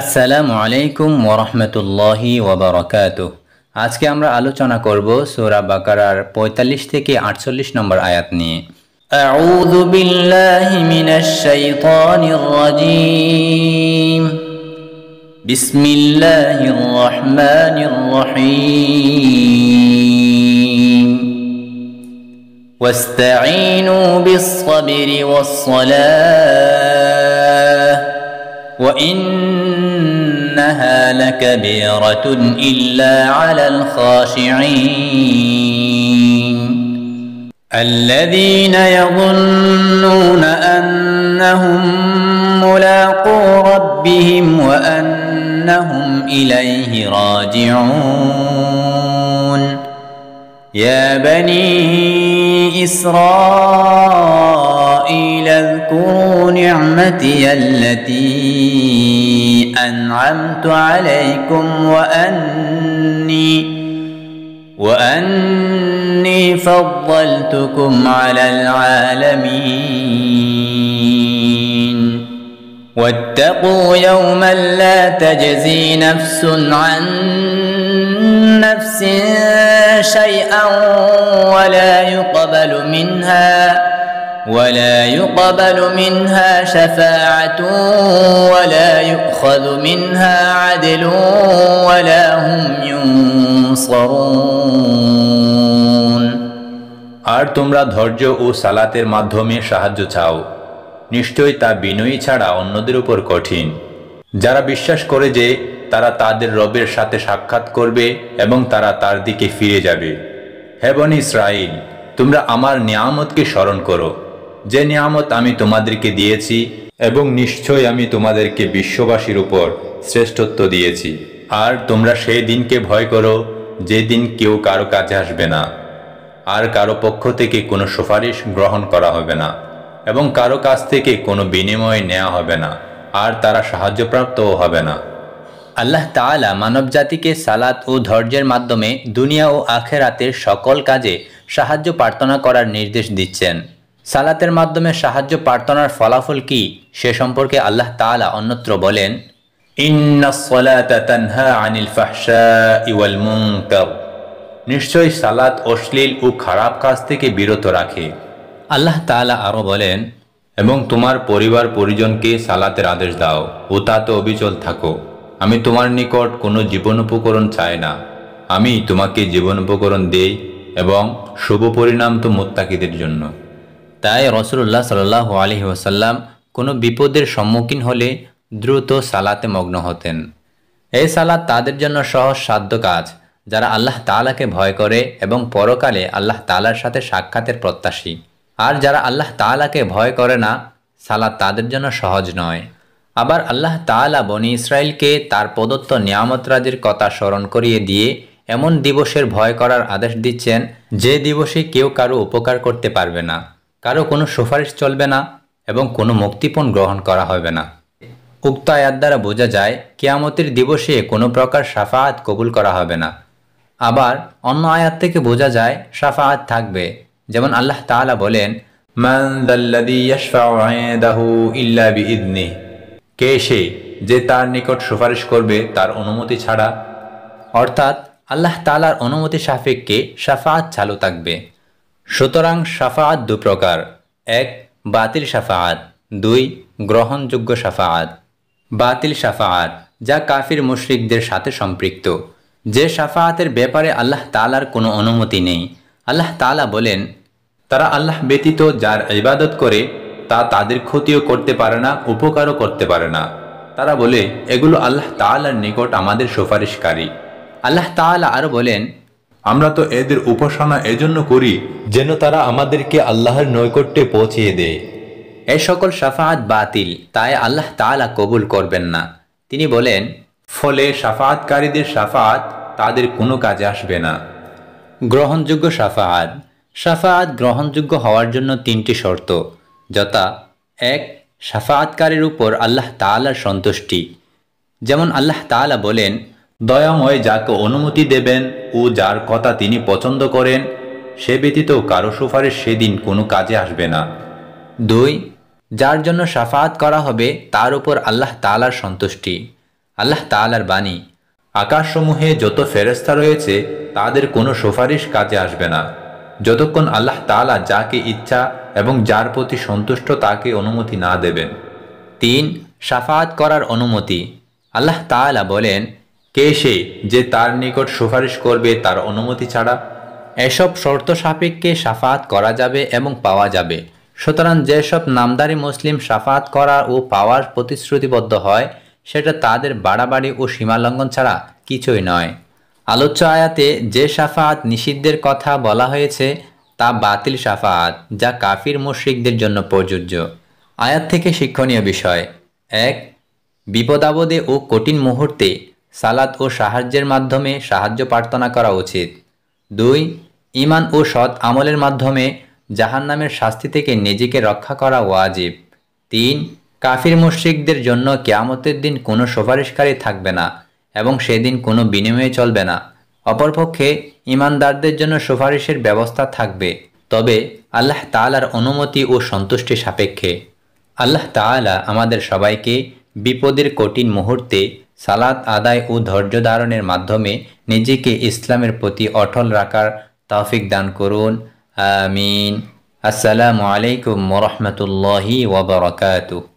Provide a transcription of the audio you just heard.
আসসালামু আলাইকুম ওরহমতুল্লাহি ওবরাকাতু আজকে আমরা আলোচনা করব সূরা বাকারার ৪৫ থেকে আটচল্লিশ নম্বর আয়াত নিয়ে أعوذ بالله من الشيطان الرجيم بسم الله الرحمن الرحيم واستعينوا بالصبر والصلاه وانها لكبيره الا على الخاشعين الذين يظنون انهم ملاقو ربهم وانهم اليه راجعون يا بني اسرائيل واذكروا نعمتي التي أنعمت عليكم وأني وأني فضلتكم على العالمين واتقوا يوما لا تجزي نفس عن نفس شيئا ولا يقبل منها ولا يقبل منها شفاعة ولا يؤخذ منها عدل ولا هم ينصرون আর তোমরা ধৈর্য ও সালাতের মাধ্যমে সাহায্য চাও নিশ্চয়ই তা বিনয়ী ছাড়া অন্যদের উপর কঠিন যারা বিশ্বাস করে যে তারা তাদের রবের সাথে সাক্ষাৎ করবে এবং তারা তার দিকে ফিরে যাবে হেবন ইসরাইল তোমরা আমার নিয়ামতকে স্মরণ করো যে নিয়ামত আমি তোমাদেরকে দিয়েছি এবং নিশ্চয় আমি তোমাদেরকে বিশ্ববাসীর উপর শ্রেষ্ঠত্ব দিয়েছি আর তোমরা সেই দিনকে ভয় করো যেদিন কেউ কারো কাজে আসবে না আর কারো পক্ষ থেকে কোনো সুপারিশ গ্রহণ করা হবে না এবং কারো কাছ থেকে কোনো বিনিময় নেওয়া হবে না আর তারা সাহায্যপ্রাপ্তও হবে না আল্লাহ তালা মানব জাতিকে সালাত ও ধৈর্যের মাধ্যমে দুনিয়া ও আখেরাতের সকল কাজে সাহায্য প্রার্থনা করার নির্দেশ দিচ্ছেন সালাতের মাধ্যমে সাহায্য প্রার্থনার ফলাফল কি সে সম্পর্কে আল্লাহ তালা অন্যত্র বলেন নিশ্চয় সালাত অশ্লীল ও খারাপ কাজ থেকে বিরত রাখে আল্লাহ তালা আরও বলেন এবং তোমার পরিবার পরিজনকে সালাতের আদেশ দাও ও তা তো অবিচল থাকো আমি তোমার নিকট কোনো জীবন উপকরণ চাই না আমি তোমাকে জীবন উপকরণ দেই এবং শুভ পরিণাম তো মোত্তাকিদের জন্য তাই রসুল্লাহ সাল্লাহ আলহি ওসাল্লাম কোনো বিপদের সম্মুখীন হলে দ্রুত সালাতে মগ্ন হতেন এই সালাত তাদের জন্য সহজ সাধ্য কাজ যারা আল্লাহ তালাকে ভয় করে এবং পরকালে আল্লাহ তালার সাথে সাক্ষাতের প্রত্যাশী আর যারা আল্লাহ তালাকে ভয় করে না সালাত তাদের জন্য সহজ নয় আবার আল্লাহ তালা বনি ইসরায়েলকে তার প্রদত্ত নিয়ামতরাজির কথা স্মরণ করিয়ে দিয়ে এমন দিবসের ভয় করার আদেশ দিচ্ছেন যে দিবসে কেউ কারো উপকার করতে পারবে না কারো কোনো সুপারিশ চলবে না এবং কোনো মুক্তিপণ গ্রহণ করা হবে না উক্ত আয়াত দ্বারা বোঝা যায় কেয়ামতের দিবসে কোনো প্রকার সাফাহাত কবুল করা হবে না আবার অন্য আয়াত থেকে বোঝা যায় সাফাহাত থাকবে যেমন আল্লাহ তালা বলেন কে সে যে তার নিকট সুপারিশ করবে তার অনুমতি ছাড়া অর্থাৎ আল্লাহ তালার অনুমতি সাপেক্ষে সাফাত চালু থাকবে সুতরাং সাফাআত দু প্রকার এক বাতিল সাফাআত দুই গ্রহণযোগ্য সাফাআত বাতিল সাফাআত যা কাফির মুশরিকদের সাথে সম্পৃক্ত যে সাফাহাতের ব্যাপারে আল্লাহ তালার কোনো অনুমতি নেই আল্লাহ তালা বলেন তারা আল্লাহ ব্যতীত যার ইবাদত করে তা তাদের ক্ষতিও করতে পারে না উপকারও করতে পারে না তারা বলে এগুলো আল্লাহ তালার নিকট আমাদের সুপারিশকারী আল্লাহ তালা আরও বলেন আমরা তো এদের উপাসনা এজন্য করি যেন তারা আমাদেরকে আল্লাহর নৈকট্যে পৌঁছিয়ে দেয় এ সকল সাফাত বাতিল তাই আল্লাহ তালা কবুল করবেন না তিনি বলেন ফলে সাফাতকারীদের সাফাত তাদের কোনো কাজে আসবে না গ্রহণযোগ্য সাফাত সাফাত গ্রহণযোগ্য হওয়ার জন্য তিনটি শর্ত যথা এক সাফাতকারীর উপর আল্লাহ তালার সন্তুষ্টি যেমন আল্লাহ তালা বলেন দয়াময় যাকে অনুমতি দেবেন ও যার কথা তিনি পছন্দ করেন সে ব্যতীত কারো সুপারিশ সেদিন কোনো কাজে আসবে না দুই যার জন্য সাফাত করা হবে তার উপর আল্লাহ তালার সন্তুষ্টি আল্লাহ তালার বাণী আকাশসমূহে যত ফেরস্তা রয়েছে তাদের কোনো সুপারিশ কাজে আসবে না যতক্ষণ আল্লাহ তালা যাকে ইচ্ছা এবং যার প্রতি সন্তুষ্ট তাকে অনুমতি না দেবেন তিন সাফাত করার অনুমতি আল্লাহ তালা বলেন কে সে যে তার নিকট সুপারিশ করবে তার অনুমতি ছাড়া এসব শর্ত সাপেক্ষে সাফাত করা যাবে এবং পাওয়া যাবে সুতরাং যেসব নামদারি মুসলিম সাফাত করা ও পাওয়ার প্রতিশ্রুতিবদ্ধ হয় সেটা তাদের বাড়াবাড়ি ও সীমালঙ্ঘন ছাড়া কিছুই নয় আলোচ্য আয়াতে যে সাফাত নিষিদ্ধের কথা বলা হয়েছে তা বাতিল সাফাত যা কাফির মুশ্রিকদের জন্য প্রযোজ্য আয়াত থেকে শিক্ষণীয় বিষয় এক বিপদাবদে ও কঠিন মুহূর্তে সালাত ও সাহায্যের মাধ্যমে সাহায্য প্রার্থনা করা উচিত দুই ইমান ও সৎ আমলের মাধ্যমে জাহান নামের শাস্তি থেকে নিজেকে রক্ষা করা ওয়াজিব তিন কাফির মুশ্রিকদের জন্য কেয়ামতের দিন কোনো সুপারিশকারী থাকবে না এবং সেদিন কোনো বিনিময়ে চলবে না অপরপক্ষে ইমানদারদের জন্য সুপারিশের ব্যবস্থা থাকবে তবে আল্লাহ তালার অনুমতি ও সন্তুষ্টি সাপেক্ষে আল্লাহ তালা আমাদের সবাইকে বিপদের কঠিন মুহূর্তে সালাত আদায় ও ধৈর্য ধারণের মাধ্যমে নিজেকে ইসলামের প্রতি অটল রাখার তৌফিক দান করুন আমিন আসসালামু আলাইকুম ওরহমতুল্লাহি ওবরাকাতুহ